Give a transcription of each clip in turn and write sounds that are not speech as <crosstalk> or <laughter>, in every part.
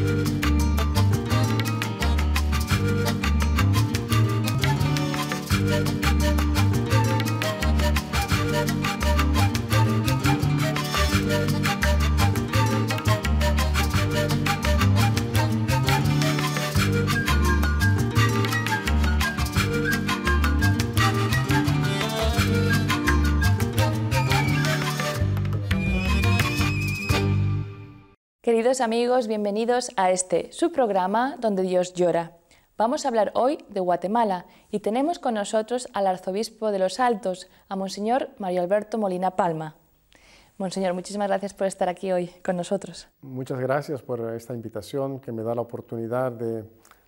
Thank you. amigos, bienvenidos a este, su programa donde Dios llora. Vamos a hablar hoy de Guatemala y tenemos con nosotros al arzobispo de los Altos, a Monseñor Mario Alberto Molina Palma. Monseñor, muchísimas gracias por estar aquí hoy con nosotros. Muchas gracias por esta invitación que me da la oportunidad de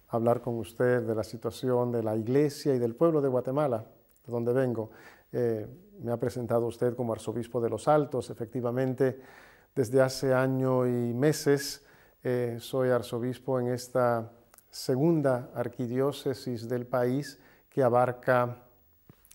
hablar con usted de la situación de la Iglesia y del pueblo de Guatemala, de donde vengo. Eh, me ha presentado usted como arzobispo de los Altos, efectivamente desde hace año y meses eh, soy arzobispo en esta segunda arquidiócesis del país que abarca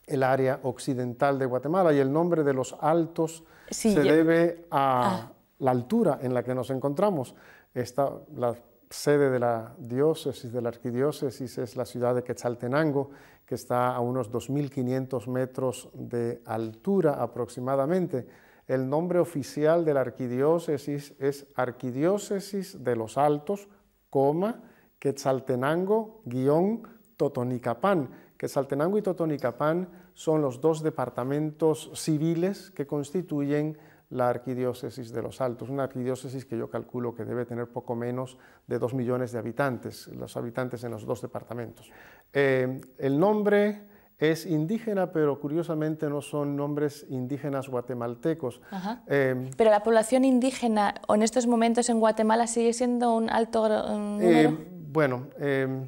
el área occidental de Guatemala y el nombre de los altos se debe a ah. la altura en la que nos encontramos. la sede de la diócesis, de la arquidiócesis, es la ciudad de Quetzaltenango, que está a unos 2.500 metros de altura aproximadamente. El nombre oficial de la arquidiócesis es Arquidiócesis de los Altos, coma, Quetzaltenango, guión, Totonicapán. Quetzaltenango y Totonicapán son los dos departamentos civiles que constituyen la arquidiócesis de los Altos, una arquidiócesis que yo calculo que debe tener poco menos de dos millones de habitantes, los habitantes en los dos departamentos. Eh, el nombre es indígena, pero curiosamente no son nombres indígenas guatemaltecos. Em, pero la población indígena en estos momentos en Guatemala sigue siendo un alto eh, bueno, em,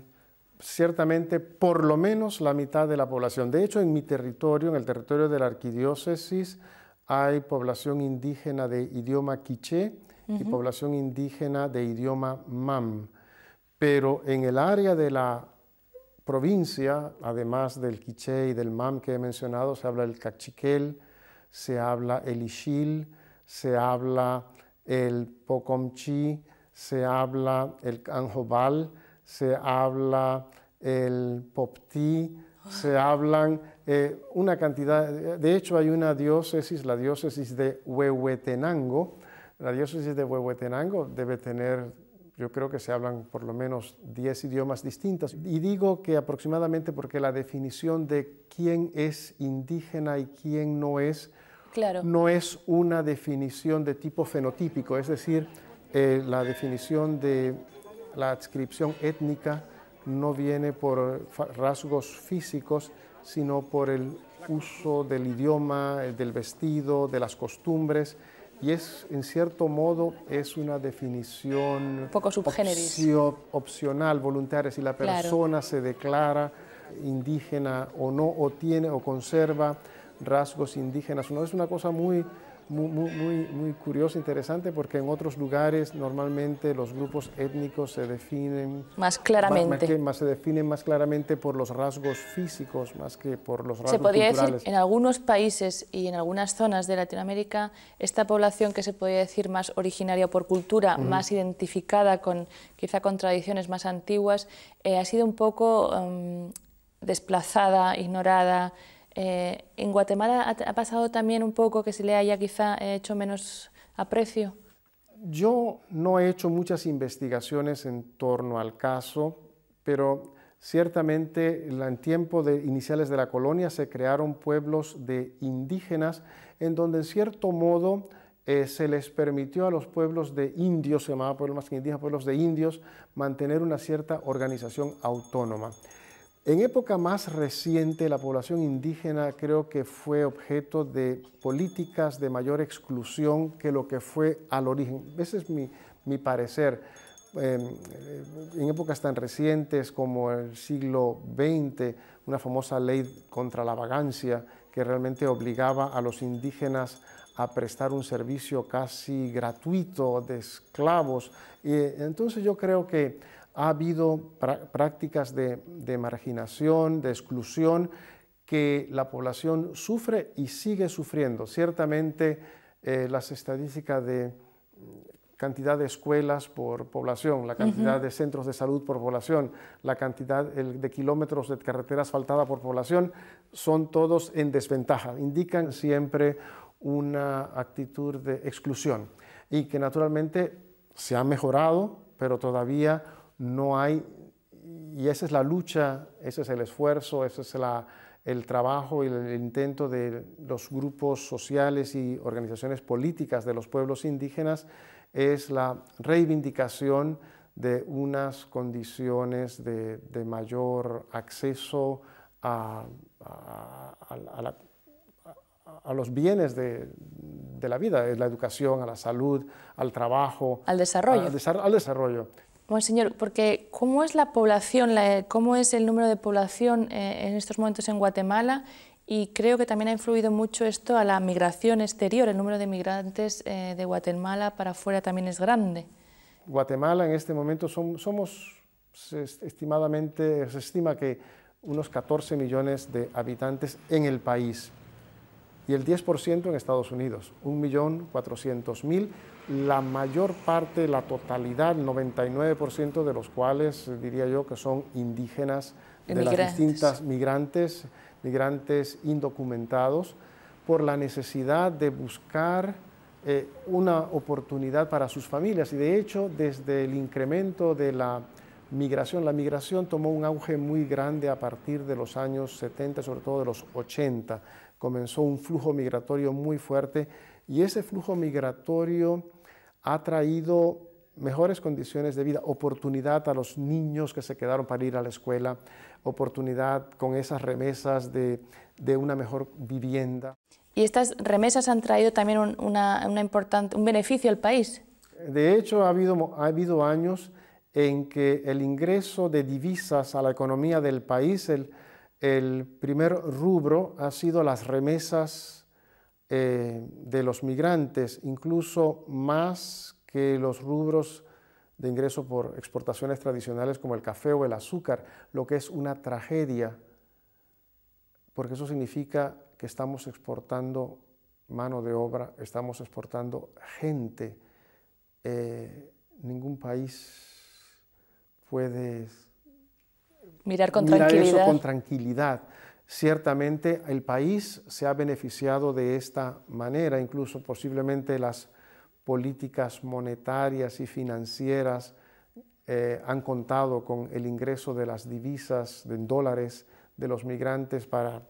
ciertamente por lo menos la mitad de la población. De hecho, en mi territorio, en el territorio de la arquidiócesis, hay población indígena de idioma quiché y población indígena de idioma mam. Pero en el área de la provincia, además del quiché y del mam que he mencionado, se habla el cachiquel, se habla el ixil, se habla el pocomchi, se habla el Canjobal, se habla el poptí, se ah. hablan eh, una cantidad, de hecho hay una diócesis, la diócesis de Huehuetenango, la diócesis de Huehuetenango debe tener yo creo que se hablan por lo menos 10 idiomas distintos. Y digo que aproximadamente porque la definición de quién es indígena y quién no es, no es una definición de tipo fenotípico, es decir, eh, la definición de la adscripción étnica no viene por rasgos físicos, sino por el uso del idioma, eh, del vestido, de las costumbres y es, en cierto modo, es una definición poco opcional, voluntaria, si la persona se declara indígena o no, o tiene o conserva rasgos indígenas. No es una cosa muy muy, muy, curioso, interesante, porque en otros lugares normalmente los grupos étnicos se definen más claramente, más, se definen más claramente por los rasgos físicos más que por los rasgos Se culturales. decir en algunos países y en algunas zonas de Latinoamérica esta población que se podría decir más originaria por cultura, más identificada con quizá con tradiciones más antiguas, eh, ha sido un poco em, desplazada, ignorada. Eh, ¿En Guatemala ha, pasado también un poco que se le haya quizá eh, hecho menos aprecio? Yo no he hecho muchas investigaciones en torno al caso, pero ciertamente en tiempo de iniciales de la colonia se crearon pueblos de indígenas en donde en cierto modo eh, se les permitió a los pueblos de indios, se llamaba pueblos más que indígenas, pueblos de indios, mantener una cierta organización autónoma. En época más reciente, la población indígena creo que fue objeto de políticas de mayor exclusión que lo que fue al origen. Ese es mi, parecer. Em, eh, en épocas tan recientes como el siglo XX, una famosa ley contra la vagancia que realmente obligaba a los indígenas a prestar un servicio casi gratuito de esclavos. Eh, entonces yo creo que ha habido prácticas de, marginación, de exclusión, que la población sufre y sigue sufriendo. Ciertamente eh, las estadísticas de mm, cantidad de escuelas por población, la cantidad de centros de salud por población, la cantidad de kilómetros de carretera asfaltada por población, son todos en desventaja, indican siempre una actitud de exclusión y que naturalmente se ha mejorado, pero todavía no hay, y esa es la lucha, ese es el esfuerzo, ese es el trabajo y el intento de los grupos sociales y organizaciones políticas de los pueblos indígenas, es la reivindicación de unas condiciones de, mayor acceso a, los bienes de, la vida, la educación, a la salud, al trabajo. Al desarrollo. al desarrollo, señor, porque ¿cómo es la población, cómo es el número de población eh, en estos momentos en Guatemala? Y creo que también ha influido mucho esto a la migración exterior. El número de migrantes eh, de Guatemala para afuera también es grande. Guatemala en este momento somos estimadamente, se estima que unos 14 millones de habitantes en el país y el 10% en Estados Unidos, 1.400.000, la mayor parte, la totalidad, el 99% de los cuales diría yo que son indígenas de las distintas migrantes, migrantes indocumentados, por la necesidad de buscar eh, una oportunidad para sus familias. Y de hecho, desde el incremento de la migración. La migración tomó un auge muy grande a partir de los años 70, sobre todo de los 80. Comenzó un flujo migratorio muy fuerte y ese flujo migratorio ha traído mejores condiciones de vida, oportunidad a los niños que se quedaron para ir a la escuela, oportunidad con esas remesas de, de una mejor vivienda. ¿Y estas remesas han traído también un, una, un beneficio al país? De hecho, ha habido, ha habido años en que el ingreso de divisas a la economía del país, el, primer rubro ha sido las remesas eh, de los migrantes, incluso más que los rubros de ingreso por exportaciones tradicionales como el café o el azúcar, lo que es una tragedia, porque eso significa que estamos exportando mano de obra, estamos exportando gente. Eh, ningún país puedes mirar con tranquilidad. Eso con tranquilidad. Ciertamente el país se ha beneficiado de esta manera, incluso posiblemente las políticas monetarias y financieras eh, han contado con el ingreso de las divisas en dólares de los migrantes para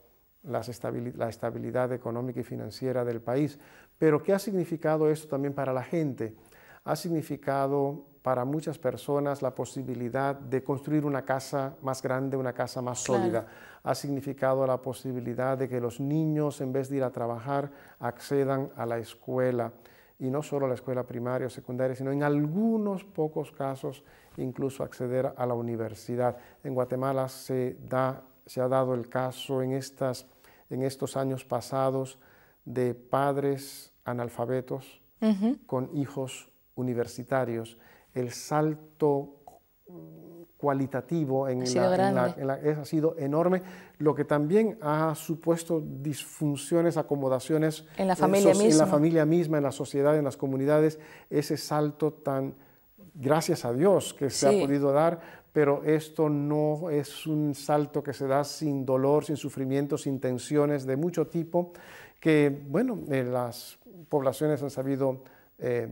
la estabilidad económica y financiera del país. Pero ¿qué ha significado esto también para la gente? Ha significado para muchas personas la posibilidad de construir una casa más grande, una casa más sólida. Ha significado la posibilidad de que los niños, en vez de ir a trabajar, accedan a la escuela. Y no solo a la escuela primaria o secundaria, sino en algunos pocos casos incluso acceder a la universidad. En Guatemala se, da, se ha dado el caso en, estas, en estos años pasados de padres analfabetos con hijos universitarios el salto cualitativo en, ha la, ha sido enorme, lo que también ha supuesto disfunciones, acomodaciones en la familia, misma. En la sociedad, en las comunidades, ese salto tan, gracias a Dios, que se ha podido dar, pero esto no es un salto que se da sin dolor, sin sufrimiento, sin tensiones de mucho tipo, que, bueno, eh, las poblaciones han sabido eh,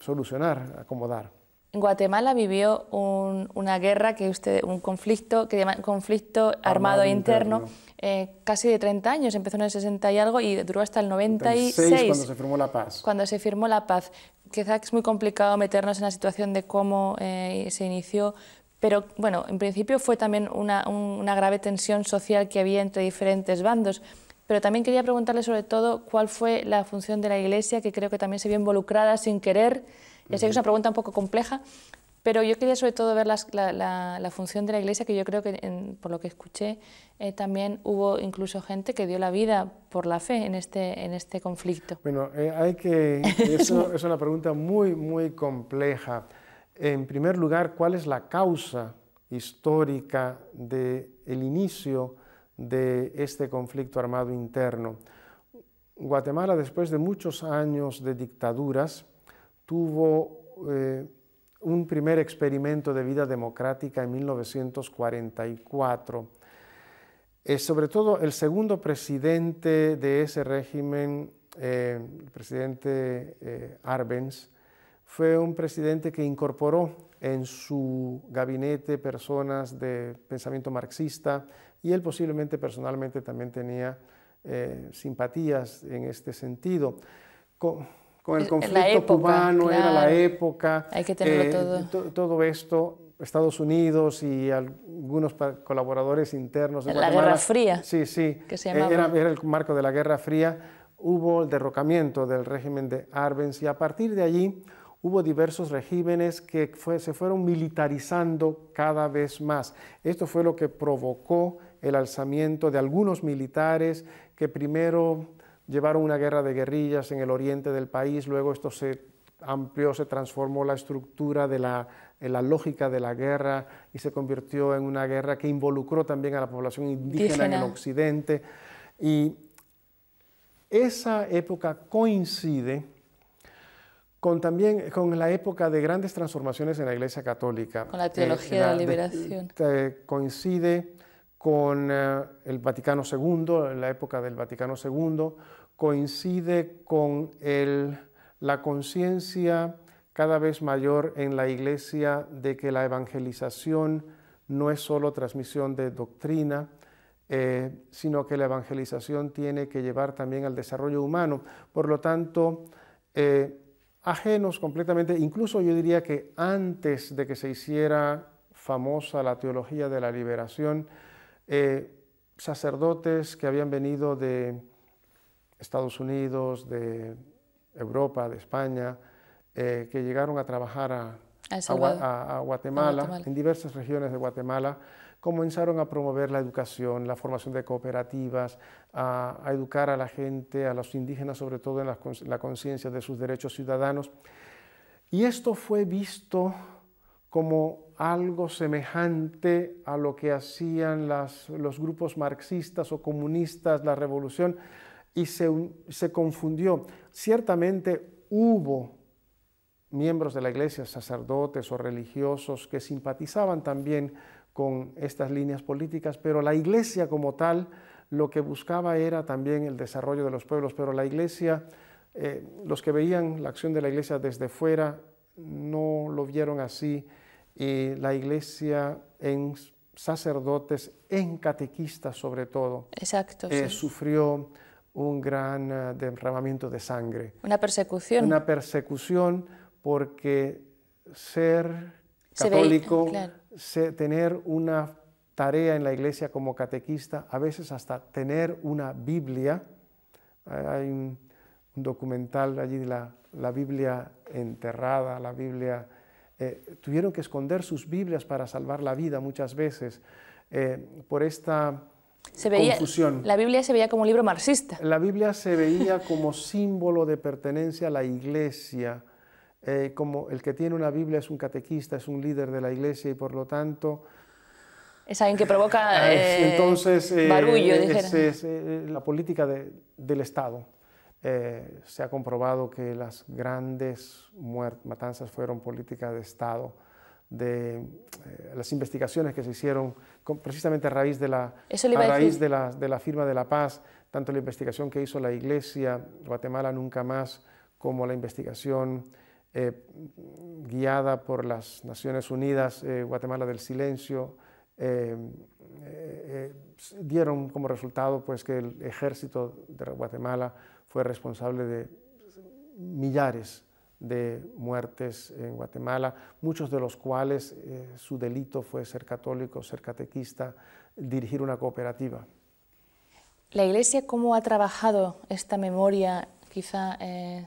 solucionar, acomodar. Guatemala vivió una guerra, que usted, un conflicto que conflicto armado, e interno, eh, casi de 30 años, empezó en el 60 y algo y duró hasta el 96, 96. cuando se firmó la paz. Cuando se firmó la paz. Quizás es muy complicado meternos en la situación de cómo eh, se inició, pero bueno, en principio fue también una, una grave tensión social que había entre diferentes bandos pero también quería preguntarle sobre todo cuál fue la función de la Iglesia, que creo que también se vio involucrada sin querer ya sé que es una pregunta un poco compleja, pero yo quería sobre todo ver la, función de la Iglesia, que yo creo que, por lo que escuché, eh, también hubo incluso gente que dio la vida por la fe en este, este conflicto. Bueno, eh, hay que... <laughs> es una pregunta muy, muy compleja. En primer lugar, ¿cuál es la causa histórica del inicio de este conflicto armado interno? Guatemala, después de muchos años de dictaduras, tuvo eh, un primer experimento de vida democrática en 1944. Eh, sobre todo el segundo presidente de ese régimen, eh, el presidente Arbenz, fue un presidente que incorporó en su gabinete personas de pensamiento marxista y él posiblemente personalmente también tenía simpatías en este sentido con el conflicto cubano, era la época. Hay que tenerlo eh, todo. esto, Estados Unidos y algunos colaboradores internos. De la Guerra Fría. Sí, sí. Que eh, Era, el marco de la Guerra Fría. Hubo el derrocamiento del régimen de Arbenz y a partir de allí hubo diversos regímenes que se fueron militarizando cada vez más. Esto fue lo que provocó el alzamiento de algunos militares que primero llevaron una guerra de guerrillas en el oriente del país, luego esto se amplió, se transformó la estructura de la, lógica de la guerra y se convirtió en una guerra que involucró también a la población indígena, en el occidente. Y esa época coincide con también con la época de grandes transformaciones en la Iglesia Católica. Con la teología eh, de la liberación. Eh, coincide con eh, el Vaticano II, la época del Vaticano II, coincide con la conciencia cada vez mayor en la iglesia de que la evangelización no es solo transmisión de doctrina, eh, sino que la evangelización tiene que llevar también al desarrollo humano. Por lo tanto, eh, ajenos completamente, incluso yo diría que antes de que se hiciera famosa la teología de la liberación, eh, sacerdotes que habían venido de Estados Unidos, de Europa, de España, eh, que llegaron a trabajar a, Guatemala, en diversas regiones de Guatemala, comenzaron a promover la educación, la formación de cooperativas, a, educar a la gente, a los indígenas sobre todo en la, conciencia de sus derechos ciudadanos. Y esto fue visto como algo semejante a lo que hacían los grupos marxistas o comunistas, la revolución, y se, confundió. Ciertamente hubo miembros de la iglesia, sacerdotes o religiosos que simpatizaban también con estas líneas políticas, pero la iglesia como tal lo que buscaba era también el desarrollo de los pueblos, pero la iglesia, eh, los que veían la acción de la iglesia desde fuera no lo vieron así, y la iglesia en sacerdotes, en catequistas sobre todo, Exacto, eh, sufrió un gran eh, derramamiento de sangre. Una persecución. Una persecución porque ser católico, tener una tarea en la iglesia como catequista, a veces hasta tener una Biblia, hay un, documental allí de la, Biblia enterrada, la Biblia... Eh, tuvieron que esconder sus Biblias para salvar la vida muchas veces eh, por esta se La Biblia se veía como un libro marxista. La Biblia se veía como símbolo de pertenencia a la iglesia, eh, como el que tiene una Biblia es un catequista, es un líder de la iglesia y por lo tanto... Es alguien que provoca ah, eh, entonces, eh, Es, eh, la política del Estado. se ha comprobado que las grandes matanzas fueron política de Estado de eh, las investigaciones que se hicieron precisamente a raíz, de la, a raíz de la, firma de la paz, tanto la investigación que hizo la Iglesia Guatemala Nunca Más como la investigación eh, guiada por las Naciones Unidas, eh, Guatemala del Silencio, dieron como resultado pues, que el ejército de Guatemala fue responsable de millares de muertes en Guatemala, muchos de los cuales eh, su delito fue ser católico, ser catequista, dirigir una cooperativa. ¿La Iglesia cómo ha trabajado esta memoria, quizá, eh,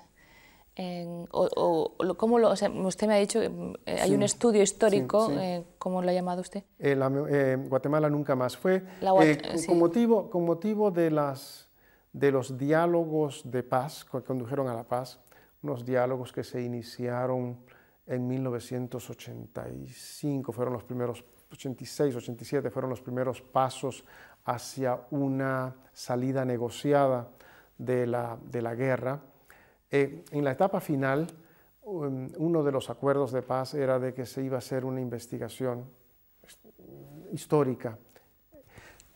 en, o, cómo lo, usted me ha dicho, que eh, hay un estudio histórico, ¿cómo lo ha llamado usted? Guatemala nunca más fue, la, con, motivo, con motivo de, las, de los diálogos de paz que condujeron a la paz, unos diálogos que se iniciaron en 1985, fueron los primeros, 86, 87, fueron los primeros pasos hacia una salida negociada de la, guerra. Eh, en la etapa final, um, uno de los acuerdos de paz era de que se iba a hacer una investigación este, histórica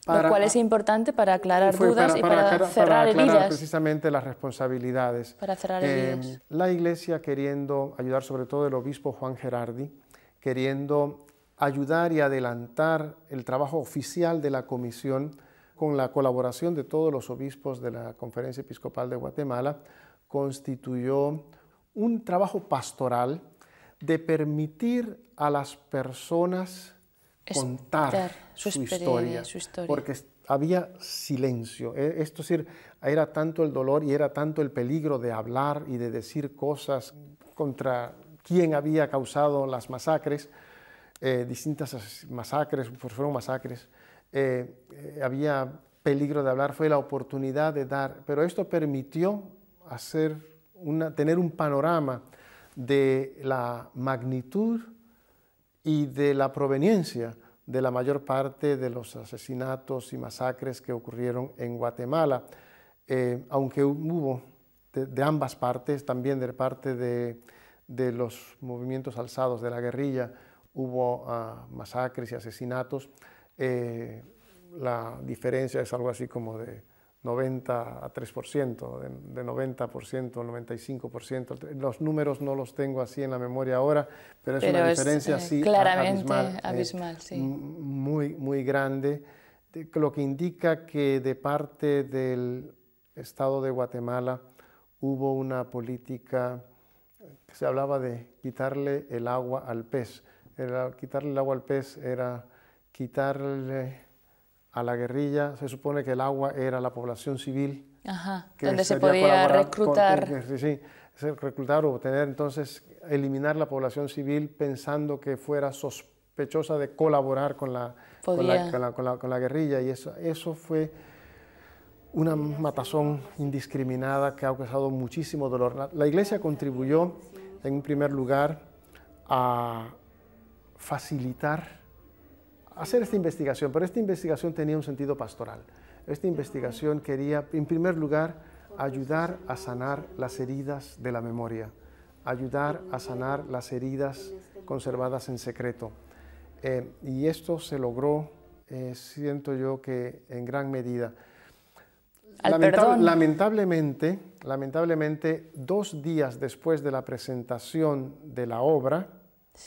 lo cual es importante para aclarar dudas para, y para, para cerrar precisamente las responsabilidades. Para cerrar em, La Iglesia queriendo ayudar sobre todo el obispo Juan Gerardi, queriendo ayudar y adelantar el trabajo oficial de la comisión con la colaboración de todos los obispos de la Conferencia Episcopal de Guatemala, constituyó un trabajo pastoral de permitir a las personas contar su, historia, porque había silencio. Esto es decir, era tanto el dolor y era tanto el peligro de hablar y de decir cosas contra quién había causado las masacres, eh, distintas masacres, pues fueron masacres, eh, eh, había peligro de hablar, fue la oportunidad de dar, pero esto permitió hacer una, tener un panorama de la magnitud, y de la proveniencia de la mayor parte de los asesinatos y masacres que ocurrieron en Guatemala, eh, aunque hubo de, ambas partes, también de parte de, los movimientos alzados de la guerrilla, hubo ah, masacres y asesinatos. Eh, la diferencia es algo así como de 90 a 3%, de, 90% 90%, 95%. Los números no los tengo así en la memoria ahora, pero es una diferencia eh, así claramente abismal, eh, sí. muy, muy grande, lo que indica que de parte del Estado de Guatemala hubo una política que eh, se hablaba de quitarle el agua al pez. quitarle el agua al pez era quitarle a la guerrilla, se supone que el agua era la población civil. Ajá, donde se podía reclutar. sí, sí, reclutar o tener, entonces, eliminar la población civil pensando que fuera sospechosa de colaborar con la, la, guerrilla. Y eso, eso fue una matazón indiscriminada que ha causado muchísimo dolor. la, iglesia contribuyó, en primer lugar, a facilitar hacer esta investigación, pero esta investigación tenía un sentido pastoral. Esta investigación quería, en primer lugar, ayudar a sanar las heridas de la memoria, ayudar a sanar las heridas conservadas en secreto. Eh, y esto se logró, eh, siento yo que en gran medida. lamentablemente, lamentablemente, dos días después de la presentación de la obra,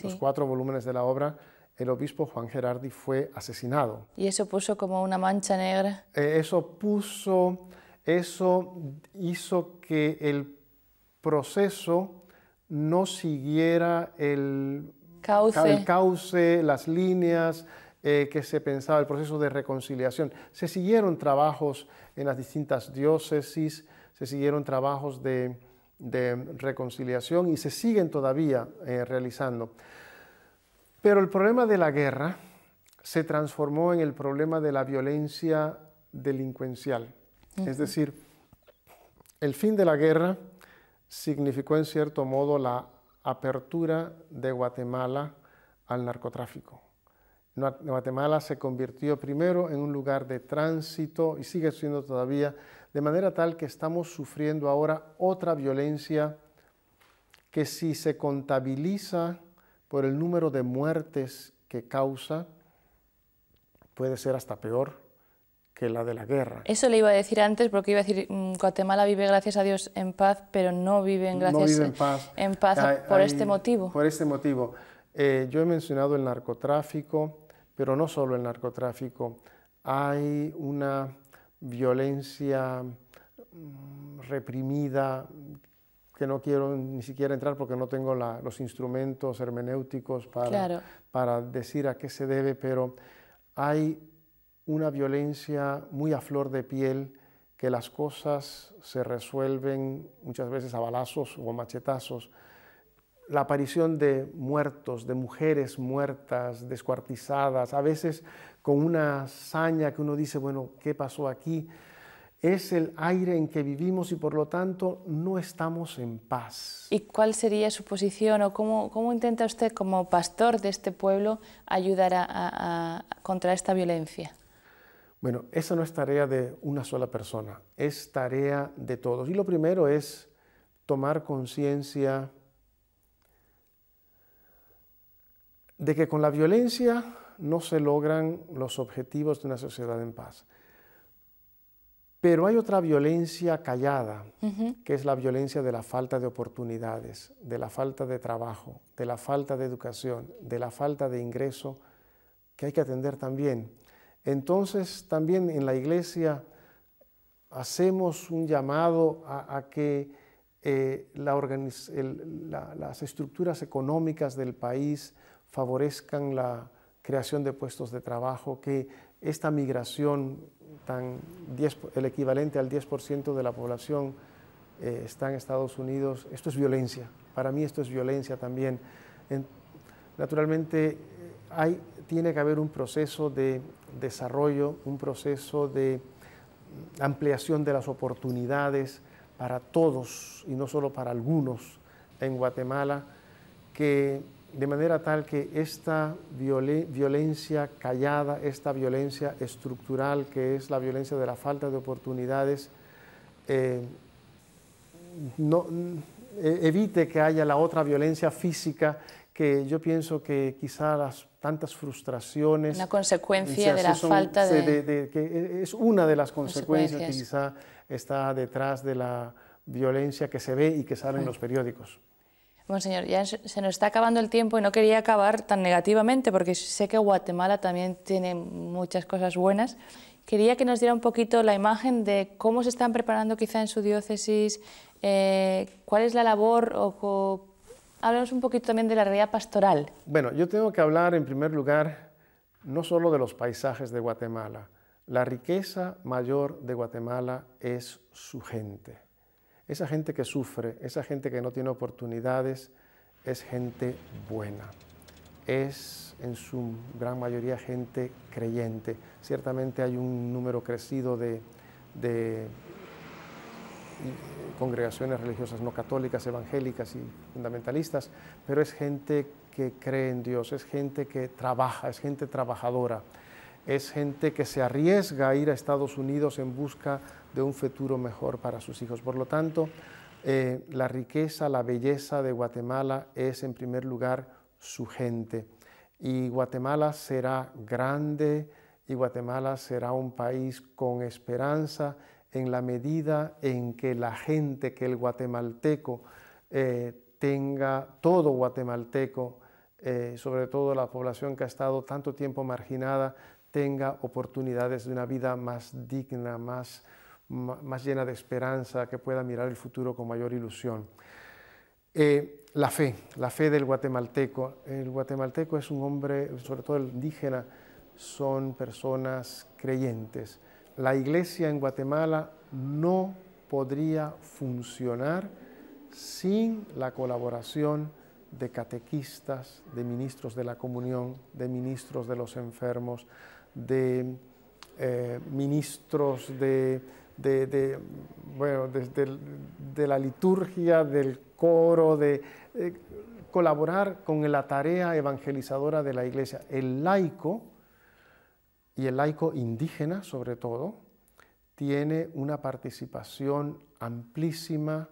los cuatro volúmenes de la obra, el obispo Juan Gerardi fue asesinado. ¿Y eso puso como una mancha negra? Eh, eso puso, eso hizo que el proceso no siguiera el cauce, las líneas eh, que se pensaba, el proceso de reconciliación. Se siguieron trabajos en las distintas diócesis, se siguieron trabajos de, reconciliación y se siguen todavía eh, realizando. Pero el problema de la guerra se transformó en el problema de la violencia delincuencial. Es decir, el fin de la guerra significó en cierto modo la apertura de Guatemala al narcotráfico. Guatemala se convirtió primero en un lugar de tránsito y sigue siendo todavía, de manera tal que estamos sufriendo ahora otra violencia que si se contabiliza por el número de muertes que causa, puede ser hasta peor que la de la guerra. Eso le iba a decir antes, porque iba a decir, mm, Guatemala vive gracias a Dios en paz, pero no vive en, gracias, <laughs> en paz, por este motivo. Por este motivo. Eh, yo he mencionado el narcotráfico, pero no solo el narcotráfico. Hay una violencia mm, reprimida que no quiero ni siquiera entrar porque no tengo los instrumentos hermenéuticos para, para decir a qué se debe, pero hay una violencia muy a flor de piel, que las cosas se resuelven muchas veces a balazos o machetazos. La aparición de muertos, de mujeres muertas, descuartizadas, a veces con una saña que uno dice, bueno, ¿qué pasó aquí? es el aire en que vivimos y por lo tanto no estamos en paz. ¿Y cuál sería su posición o cómo, intenta usted como pastor de este pueblo ayudar a, contra esta violencia? Bueno, esa no es tarea de una sola persona, es tarea de todos. Y lo primero es tomar conciencia de que con la violencia no se logran los objetivos de una sociedad en paz. Pero hay otra violencia callada, que es la violencia de la falta de oportunidades, de la falta de trabajo, de la falta de educación, de la falta de ingreso, que hay que atender también. Entonces, también en la iglesia hacemos un llamado a, que eh, las estructuras económicas del país favorezcan la creación de puestos de trabajo, que esta migración tan el equivalente al 10% de la población eh, está en Estados Unidos. Esto es violencia. Para mí esto es violencia también. naturalmente eh, hay, tiene que haber un proceso de desarrollo, un proceso de ampliación de las oportunidades para todos y no solo para algunos en Guatemala que de manera tal que esta violencia callada, esta violencia estructural que es la violencia de la falta de oportunidades, eh, no, eh, evite que haya la otra violencia física que yo pienso que quizá las tantas frustraciones... Una consecuencia de la falta de... que e, e, es una de las consecuencias, que quizá está detrás de la violencia que se ve y que sale en los periódicos señor, ya se nos está acabando el tiempo y no quería acabar tan negativamente porque sé que Guatemala también tiene muchas cosas buenas. Quería que nos diera un poquito la imagen de cómo se están preparando quizá en su diócesis, eh, cuál es la labor o, o... Hablemos un poquito también de la realidad pastoral. Bueno, yo tengo que hablar en primer lugar no solo de los paisajes de Guatemala. La riqueza mayor de Guatemala es su gente esa gente que sufre, esa gente que no tiene oportunidades, es gente buena. Es en su gran mayoría gente creyente. Ciertamente hay un número crecido de, eh, congregaciones religiosas no católicas, evangélicas y fundamentalistas, pero es gente que cree en Dios, es gente que trabaja, es gente trabajadora, es gente que se arriesga a ir a Estados Unidos en busca de un futuro mejor para sus hijos. Por lo tanto, eh, la riqueza, la belleza de Guatemala es en primer lugar su gente. Y Guatemala será grande y Guatemala será un país con esperanza en la medida en que la gente, que el guatemalteco eh, tenga, todo guatemalteco, eh, sobre todo la población que ha estado tanto tiempo marginada, tenga oportunidades de una vida más digna, más más llena de esperanza, que pueda mirar el futuro con mayor ilusión. Eh, la fe, la fe del guatemalteco. El guatemalteco es un hombre, sobre todo el indígena, son personas creyentes. La iglesia en Guatemala no podría funcionar sin la colaboración de catequistas, de ministros de la comunión, de ministros de los enfermos, de eh, ministros de de, la liturgia, del coro, de eh, colaborar con la tarea evangelizadora de la iglesia. El laico, y el laico indígena sobre todo, tiene una participación amplísima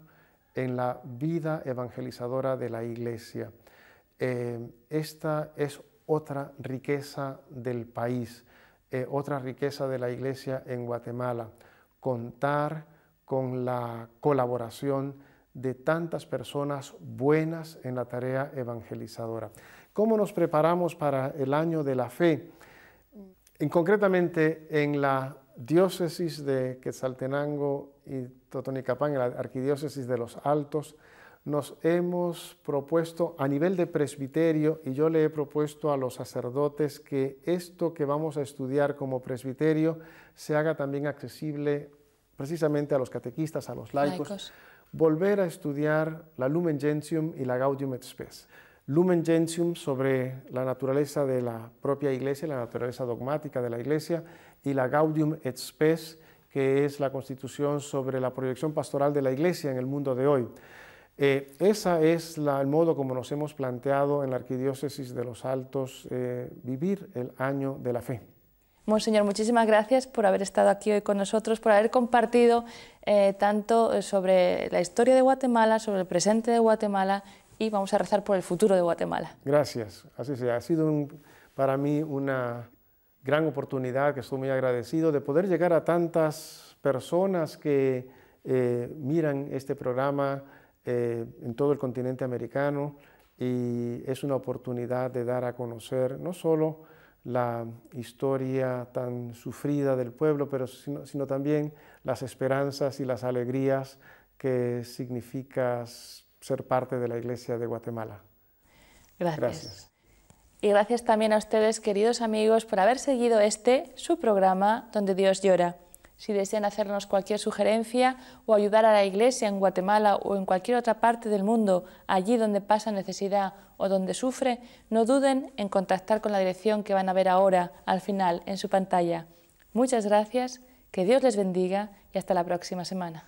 en la vida evangelizadora de la iglesia. Eh, esta es otra riqueza del país, eh, otra riqueza de la iglesia en Guatemala contar con la colaboración de tantas personas buenas en la tarea evangelizadora. ¿Cómo nos preparamos para el año de la fe? En, concretamente en la diócesis de Quetzaltenango y Totonicapán, en la arquidiócesis de los Altos, nos hemos propuesto a nivel de presbiterio, y yo le he propuesto a los sacerdotes que esto que vamos a estudiar como presbiterio se haga también accesible precisamente a los catequistas, a los laicos, volver a estudiar la Lumen Gentium y la Gaudium et Spes. Lumen Gentium sobre la naturaleza de la propia Iglesia, la naturaleza dogmática de la Iglesia, y la Gaudium et Spes, que es la constitución sobre la proyección pastoral de la Iglesia en el mundo de hoy. Eh, ese es el modo como nos hemos planteado en la Arquidiócesis de los Altos eh, vivir el año de la fe. Monseñor, muchísimas gracias por haber estado aquí hoy con nosotros, por haber compartido eh, tanto eh, sobre la historia de Guatemala, sobre el presente de Guatemala y vamos a rezar por el futuro de Guatemala. Gracias, así sea. Ha sido para mí una gran oportunidad, que estoy muy agradecido de poder llegar a tantas personas que miran este programa eh, en todo el continente americano y es una oportunidad de dar a conocer no solo la historia tan sufrida del pueblo, pero sino, sino también las esperanzas y las alegrías que significa ser parte de la Iglesia de Guatemala. gracias. Y gracias también a ustedes, queridos amigos, por haber seguido este, su programa, Donde Dios llora. Si desean hacernos cualquier sugerencia o ayudar a la Iglesia en Guatemala o en cualquier otra parte del mundo, allí donde pasa necesidad o donde sufre, no duden en contactar con la dirección que van a ver ahora, al final, en su pantalla. Muchas gracias, que Dios les bendiga y hasta la próxima semana.